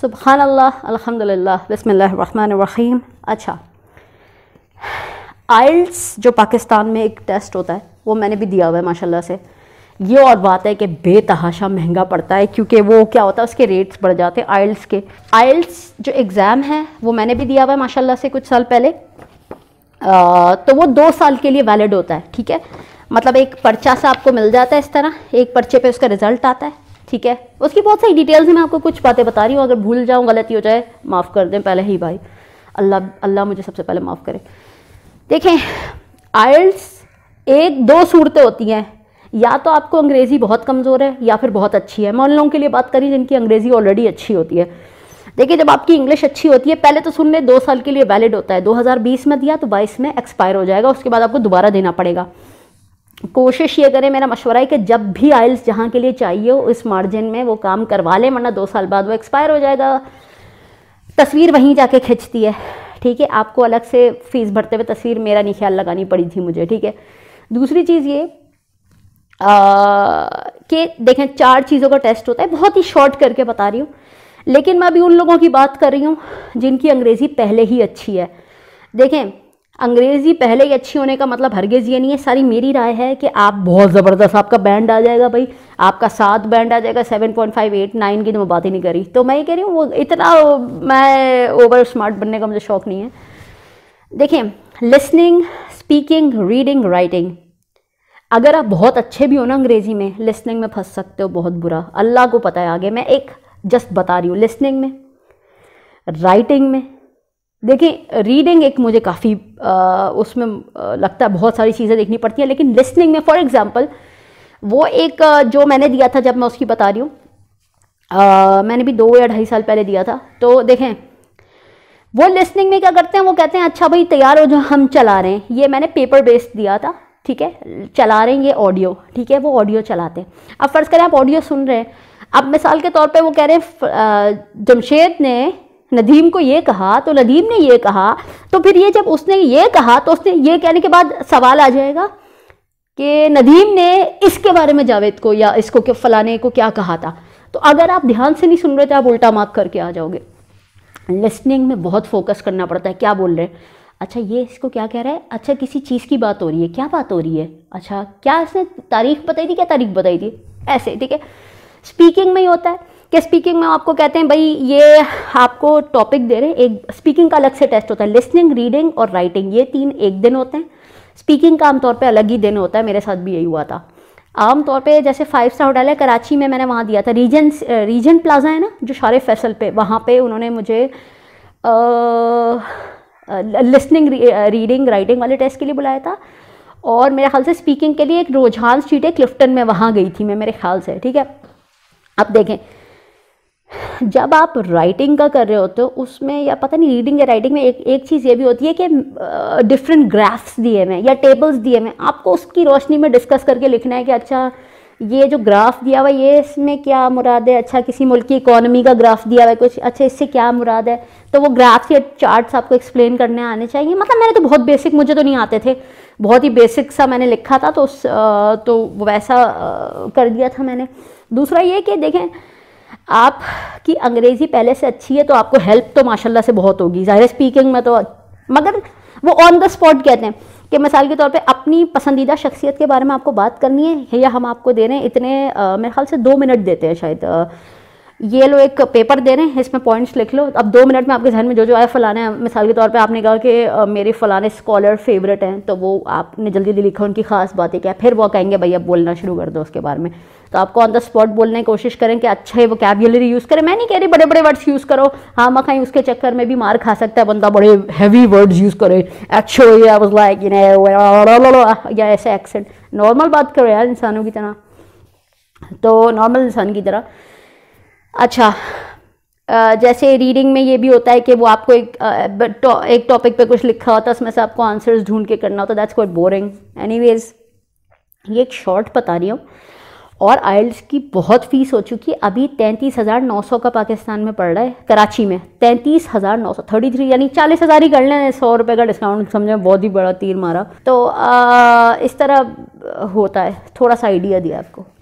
सुबहान अल्लाह अल्हम्दुलिल्लाह बसमीम अच्छा आइल्स जो पाकिस्तान में एक टेस्ट होता है वो मैंने भी दिया हुआ है माशाल्लाह से ये और बात है कि बेतहाशा महंगा पड़ता है क्योंकि वो क्या होता है उसके रेट्स बढ़ जाते हैं आइल्स के आइल्स जो एग्ज़ाम है वो मैंने भी दिया हुआ है माशाल्लाह से कुछ साल पहले आ, तो वो दो साल के लिए वैलिड होता है ठीक है मतलब एक पर्चा सा आपको मिल जाता है इस तरह एक पर्चे पर उसका रिज़ल्ट आता है ठीक है उसकी बहुत सारी डिटेल्स में मैं आपको कुछ बातें बता रही हूँ अगर भूल जाऊँ गलती हो जाए माफ़ कर दें पहले ही भाई अल्लाह अल्लाह मुझे सबसे पहले माफ़ करे देखें आयल्स एक दो सूरतें होती हैं या तो आपको अंग्रेज़ी बहुत कमज़ोर है या फिर बहुत अच्छी है मैं उन लोगों के लिए बात करी जिनकी अंग्रेज़ी ऑलरेडी अच्छी होती है देखिए जब आपकी इंग्लिश अच्छी होती है पहले तो सुन लें दो साल के लिए वैलिड होता है 2020 में दिया तो 22 में एक्सपायर हो जाएगा उसके बाद आपको दोबारा देना पड़ेगा कोशिश ये करें मेरा मशवरा है कि जब भी आइल्स जहाँ के लिए चाहिए हो इस मार्जिन में वो काम करवा लें वरना दो साल बाद वो एक्सपायर हो जाएगा तस्वीर वहीं जाके खींचती है ठीक है आपको अलग से फ़ीस भरते हुए तस्वीर मेरा नहीं ख्याल लगानी पड़ी थी मुझे ठीक है दूसरी चीज़ ये कि देखें चार चीज़ों का टेस्ट होता है बहुत ही शॉर्ट करके बता रही हूँ लेकिन मैं अभी उन लोगों की बात कर रही हूँ जिनकी अंग्रेज़ी पहले ही अच्छी है देखें अंग्रेज़ी पहले ही अच्छी होने का मतलब हरगेज ये नहीं है सारी मेरी राय है कि आप बहुत ज़बरदस्त आपका बैंड आ जाएगा भाई आपका सात बैंड आ जाएगा seven point five eight nine की तो मैं बात ही नहीं करी तो मैं ये कह रही हूँ वो इतना मैं ओवर स्मार्ट बनने का मुझे शौक़ नहीं है देखिए लिसनिंग स्पीकिंग रीडिंग राइटिंग अगर आप बहुत अच्छे भी हो ना अंग्रेज़ी में लिसनिंग में फंस सकते हो बहुत बुरा अल्लाह को पता है आगे मैं एक जस्ट बता रही हूँ लिसनिंग में राइटिंग में देखिए रीडिंग एक मुझे काफ़ी उसमें लगता है बहुत सारी चीज़ें देखनी पड़ती हैं लेकिन लिसनिंग में फॉर एग्ज़ाम्पल वो एक जो मैंने दिया था जब मैं उसकी बता रही हूँ मैंने भी दो या ढाई साल पहले दिया था तो देखें वो लिसनिंग में क्या करते हैं वो कहते हैं अच्छा भाई तैयार हो जो हम चला रहे हैं ये मैंने पेपर बेस्ड दिया था ठीक है चला रहे हैं ये ऑडियो ठीक है वो ऑडियो चलाते हैं अब फ़र्ज़ करें आप ऑडियो सुन रहे हैं अब मिसाल के तौर पे वो कह रहे हैं जमशेद ने नदीम को ये कहा तो नदीम ने ये कहा तो फिर ये जब उसने ये कहा तो उसने ये कहने के बाद सवाल आ जाएगा कि नदीम ने इसके बारे में जावेद को या इसको क्यों फलाने को क्या कहा था तो अगर आप ध्यान से नहीं सुन रहे थे तो आप उल्टा मार्क करके आ जाओगे लिसनिंग में बहुत फोकस करना पड़ता है क्या बोल रहे हैं अच्छा ये इसको क्या कह रहा है अच्छा किसी चीज़ की बात हो रही है क्या बात हो रही है अच्छा क्या इसने तारीख बताई थी क्या तारीख बताई थी ऐसे ठीक है स्पीकिंग में ही होता है कि स्पीकिंग में आपको कहते हैं भाई ये आपको टॉपिक दे रहे हैं एक स्पीकिंग का अलग से टेस्ट होता है लिसनिंग रीडिंग और राइटिंग ये तीन एक दिन होते हैं स्पीकिंग का आमतौर पर अलग ही दिन होता है मेरे साथ भी यही हुआ था आमतौर पे जैसे फाइव स्टार होटल है कराची में मैंने वहाँ दिया था रीजन रीजन प्लाजा है ना जो शारे फैसल पे वहाँ पे उन्होंने मुझे लिसनिंग रीडिंग राइटिंग वाले टेस्ट के लिए बुलाया था और मेरे ख्याल से स्पीकिंग के लिए एक रोजहान स्ट्रीट है क्लिफ्टन में वहाँ गई थी मैं मेरे ख्याल से ठीक है अब देखें जब आप राइटिंग का कर रहे होते हो उसमें या पता नहीं रीडिंग या राइटिंग में एक एक चीज़ ये भी होती है कि डिफरेंट ग्राफ्स दिए हुए या टेबल्स दिए हुए आपको उसकी रोशनी में डिस्कस करके लिखना है कि अच्छा ये जो ग्राफ दिया हुआ ये इसमें क्या मुराद है अच्छा किसी मुल्क की इकोनॉमी का ग्राफ दिया हुआ है कुछ अच्छा इससे क्या मुराद है तो वो ग्राफ्स या चार्ट्स आपको एक्सप्लेन करने आने चाहिए मतलब मैंने तो बहुत बेसिक मुझे तो नहीं आते थे बहुत ही बेसिक सा मैंने लिखा था तो उस तो वैसा कर दिया था मैंने दूसरा ये कि देखें आपकी अंग्रेज़ी पहले से अच्छी है तो आपको हेल्प तो माशाल्लाह से बहुत होगी ज़ाहिर स्पीकिंग में तो मगर वो ऑन द स्पॉट कहते हैं कि मिसाल के तौर पे अपनी पसंदीदा शख्सियत के बारे में आपको बात करनी है या हम आपको दे रहे हैं इतने मेरे ख्याल से दो मिनट देते हैं शायद ये लो एक पेपर दे रहे हैं इसमें पॉइंट्स लिख लो अब दो मिनट में आपके जहन में जो जो आया फलाने मिसाल के तौर पे आपने कहा कि मेरे फलाने स्कॉलर फेवरेट हैं तो वो आपने जल्दी जल्दी लिखा उनकी खास बातें क्या फिर वो कहेंगे भैया बोलना शुरू कर दो उसके बारे में तो आपको ऑन द स्पॉट बोलने की कोशिश करें कि अच्छे वो कैबुलरी यूज़ करें मैं नहीं कह रही बड़े बड़े वर्ड्स यूज़ करो हाँ मैं कहीं उसके चक्कर में भी मार खा सकता है बंदा बड़े हैवी वर्ड्स यूज़ करे अच्छो लाइक या ऐसे एक्सेंट नॉर्मल बात करो यार इंसानों की तरह तो नॉर्मल इंसान की तरह अच्छा जैसे रीडिंग में ये भी होता है कि वो आपको एक एक टॉपिक पे कुछ लिखा होता है उसमें से आपको आंसर्स ढूंढ के करना होता है दैट्स क्वाइट बोरिंग एनीवेज ये एक शॉर्ट बता रही हूँ और आइल्स की बहुत फीस हो चुकी है अभी तैंतीस हज़ार नौ सौ का पाकिस्तान में पड़ रहा है कराची में तैंतीस हज़ार नौ सौ थर्टी थ्री यानी चालीस हज़ार ही कर लें सौ रुपये का डिस्काउंट समझें बहुत ही बड़ा तीर मारा तो आ, इस तरह होता है थोड़ा सा आइडिया दिया आपको